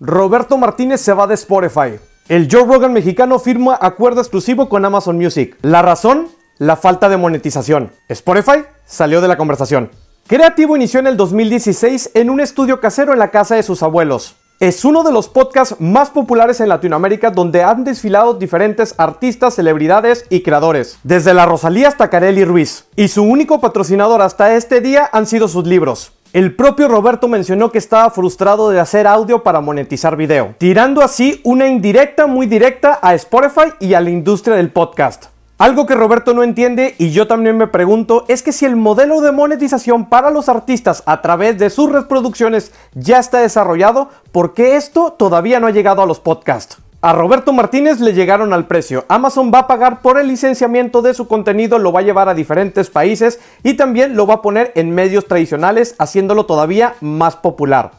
Roberto Martínez se va de Spotify. El Joe Rogan mexicano firma acuerdo exclusivo con Amazon Music. La razón, la falta de monetización. Spotify salió de la conversación. Creativo inició en el 2016 en un estudio casero en la casa de sus abuelos. Es uno de los podcasts más populares en Latinoamérica donde han desfilado diferentes artistas, celebridades y creadores, desde la Rosalía hasta Carelli Ruiz. Y su único patrocinador hasta este día han sido sus libros. El propio Roberto mencionó que estaba frustrado de hacer audio para monetizar video, tirando así una indirecta muy directa a Spotify y a la industria del podcast. Algo que Roberto no entiende y yo también me pregunto es que si el modelo de monetización para los artistas a través de sus reproducciones ya está desarrollado, ¿por qué esto todavía no ha llegado a los podcasts? A Roberto Martínez le llegaron al precio. Amazon va a pagar por el licenciamiento de su contenido, lo va a llevar a diferentes países y también lo va a poner en medios tradicionales, haciéndolo todavía más popular.